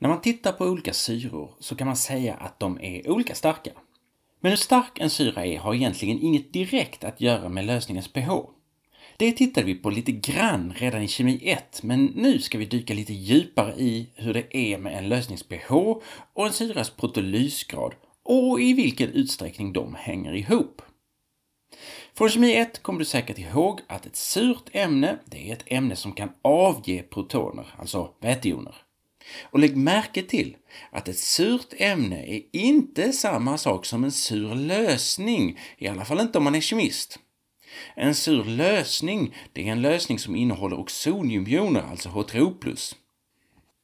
När man tittar på olika syror så kan man säga att de är olika starka. Men hur stark en syra är har egentligen inget direkt att göra med lösningens pH. Det tittade vi på lite grann redan i kemi 1, men nu ska vi dyka lite djupare i hur det är med en lösnings-pH och en syras protolysgrad och i vilken utsträckning de hänger ihop. Från kemi 1 kommer du säkert ihåg att ett surt ämne, det är ett ämne som kan avge protoner, alltså vätejoner. Och lägg märke till att ett surt ämne är inte samma sak som en sur lösning, i alla fall inte om man är kemist. En sur lösning, det är en lösning som innehåller oxoniumjoner, alltså H2+.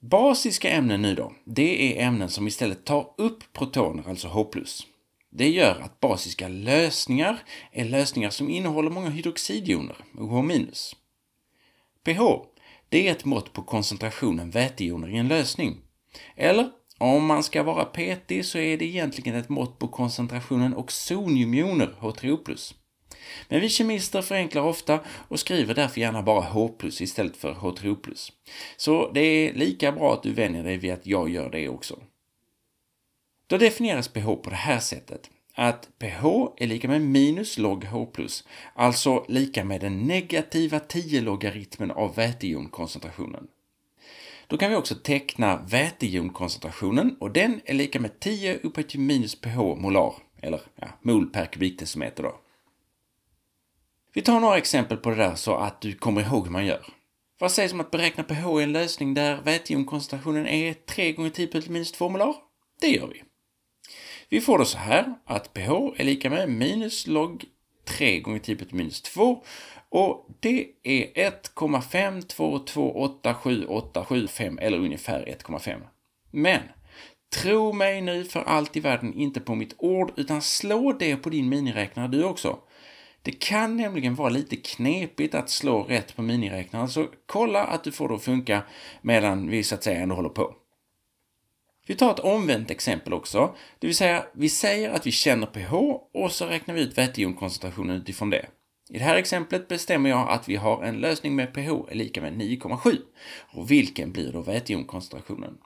Basiska ämnen nu då, det är ämnen som istället tar upp protoner, alltså H+. Det gör att basiska lösningar är lösningar som innehåller många hydroxidjoner, OH-. pH det är ett mått på koncentrationen vätejoner i en lösning. Eller, om man ska vara petig, så är det egentligen ett mått på koncentrationen oxoniumjoner, H3O+. Men vi kemister förenklar ofta och skriver därför gärna bara H+, istället för H3O+. Så det är lika bra att du vänjer dig vid att jag gör det också. Då definieras pH på det här sättet att pH är lika med minus log H+, alltså lika med den negativa 10-logaritmen av vätejonkoncentrationen. Då kan vi också teckna vätejonkoncentrationen, och den är lika med 10 upphöjt till minus pH molar, eller ja, mol per kubikdecimeter då. Vi tar några exempel på det där så att du kommer ihåg hur man gör. Vad sägs om att beräkna pH i en lösning där vätejonkoncentrationen är 3 gånger 10 minus 2 molar? Det gör vi. Vi får det så här att pH är lika med minus log 3 gånger 10 på minus 2 och det är 1,52287875 eller ungefär 1,5. Men tro mig nu för allt i världen inte på mitt ord utan slå det på din miniräknare du också. Det kan nämligen vara lite knepigt att slå rätt på miniräknaren, så kolla att du får det att funka medan vi så att säga ändå håller på. Vi tar ett omvänt exempel också, det vill säga vi säger att vi känner pH och så räknar vi ut vätejonkoncentrationen utifrån det. I det här exemplet bestämmer jag att vi har en lösning med pH är lika med 9,7. Och vilken blir då vätejonkoncentrationen?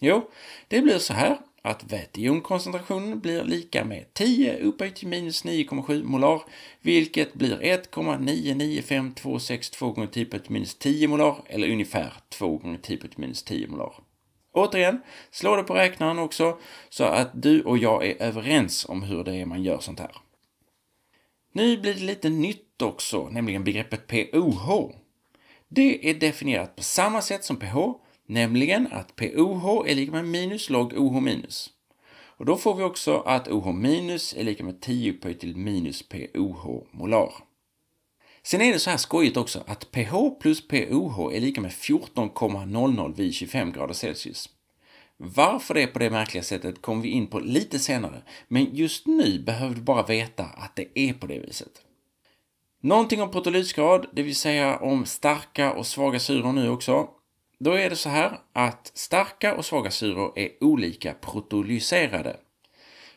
Jo, det blir så här att vätejonkoncentrationen blir lika med 10 upphöjt till minus 9,7 molar, vilket blir 1,99526 2 gånger 10 minus 10 molar, eller ungefär 2 gånger 10 minus 10 molar. Återigen, slå det på räknaren också så att du och jag är överens om hur det är man gör sånt här. Nu blir det lite nytt också, nämligen begreppet POH. Det är definierat på samma sätt som PH, nämligen att POH är lika med minus log OH minus. Och då får vi också att OH minus är lika med 10 upphöjt till minus POH molar. Sen är det så här skojigt också att pH plus POH är lika med 14,00 vid 25 grader Celsius. Varför det är på det märkliga sättet kommer vi in på lite senare, men just nu behöver du bara veta att det är på det viset. Någonting om protolytgrad, det vill säga om starka och svaga syror nu också. Då är det så här att starka och svaga syror är olika protolyserade.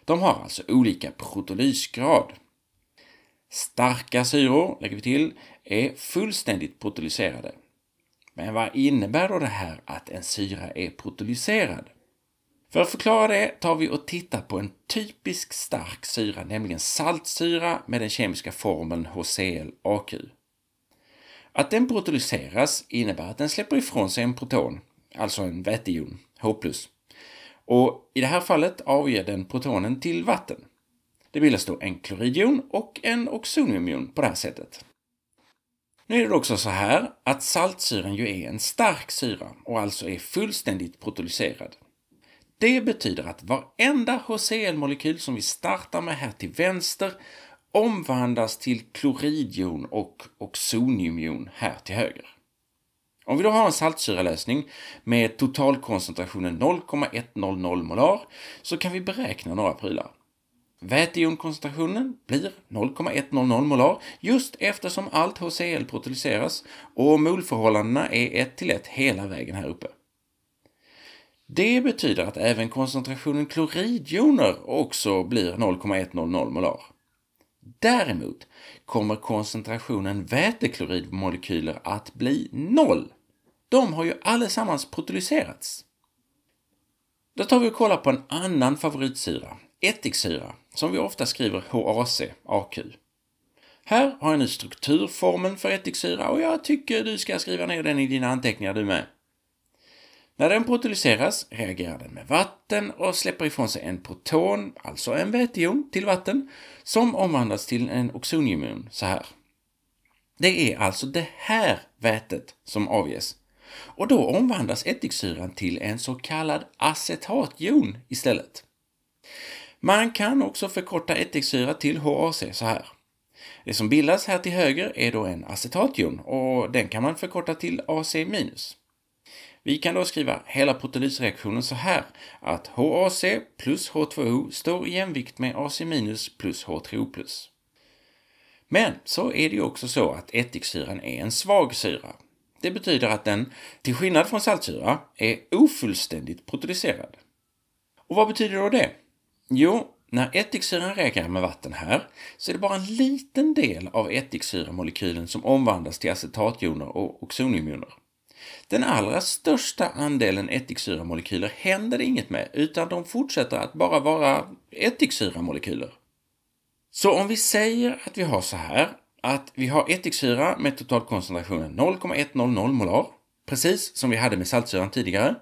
De har alltså olika protolysgrad. Starka syror, lägger vi till, är fullständigt protolyserade. Men vad innebär då det här att en syra är protolyserad? För att förklara det tar vi och tittar på en typisk stark syra, nämligen saltsyra med den kemiska formeln HClAq. Att den protolyseras innebär att den släpper ifrån sig en proton, alltså en vätejon, H+. Och i det här fallet avger den protonen till vatten. Det bildas då en kloridjon och en oxoniumjon på det här sättet. Nu är det också så här att saltsyran ju är en stark syra och alltså är fullständigt protolyserad. Det betyder att varenda HCl-molekyl som vi startar med här till vänster omvandlas till kloridjon och oxoniumjon här till höger. Om vi då har en saltsyralösning med totalkoncentrationen 0,100 molar så kan vi beräkna några prylar. Vätejonkoncentrationen blir 0,100 molar just eftersom allt HCl protolyseras och molförhållandena är 1 till 1 hela vägen här uppe. Det betyder att även koncentrationen kloridjoner också blir 0,100 molar. Däremot kommer koncentrationen vätekloridmolekyler att bli noll. De har ju allesammans protolyserats. Då tar vi och kollar på en annan favoritsyra, Ättiksyra, som vi ofta skriver HAC, AQ. Här har jag nu strukturformen för ättiksyra och jag tycker du ska skriva ner den i dina anteckningar du med. När den protolyseras reagerar den med vatten och släpper ifrån sig en proton, alltså en vätejon, till vatten som omvandlas till en oxoniumjon, så här. Det är alltså det här vätet som avges. Och då omvandlas ättiksyran till en så kallad acetatjon istället. Man kan också förkorta ättiksyra till HAC så här. Det som bildas här till höger är då en acetatjon, och den kan man förkorta till AC-. Vi kan då skriva hela proteolysreaktionen så här, att HAC plus H2O står i jämvikt med AC- plus H3O+. Men så är det ju också så att ättiksyran är en svag syra. Det betyder att den, till skillnad från saltsyra, är ofullständigt proteolyserad. Och vad betyder då det? Jo, när ättiksyran reagerar med vatten här så är det bara en liten del av ättiksyramolekylen som omvandlas till acetatjoner och oxoniumjoner. Den allra största andelen ättiksyramolekyler händer det inget med, utan de fortsätter att bara vara ättiksyramolekyler. Så om vi säger att vi har så här, att vi har ättiksyra med totalkoncentrationen 0,100 molar, precis som vi hade med saltsyran tidigare,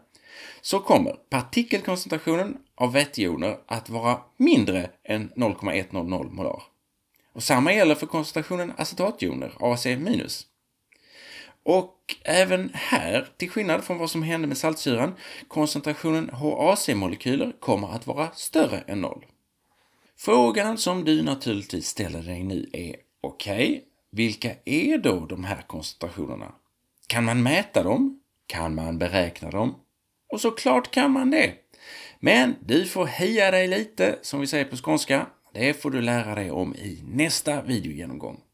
så kommer partikelkoncentrationen av vätejoner att vara mindre än 0,100 molar. Och samma gäller för koncentrationen acetatjoner, AC-. Och även här, till skillnad från vad som hände med saltsyran, koncentrationen HAC-molekyler kommer att vara större än noll. Frågan som du naturligtvis ställer dig nu är, okej, okay, vilka är då de här koncentrationerna? Kan man mäta dem? Kan man beräkna dem? Och såklart kan man det! Men du får heja dig lite, som vi säger på skånska. Det får du lära dig om i nästa videogenomgång.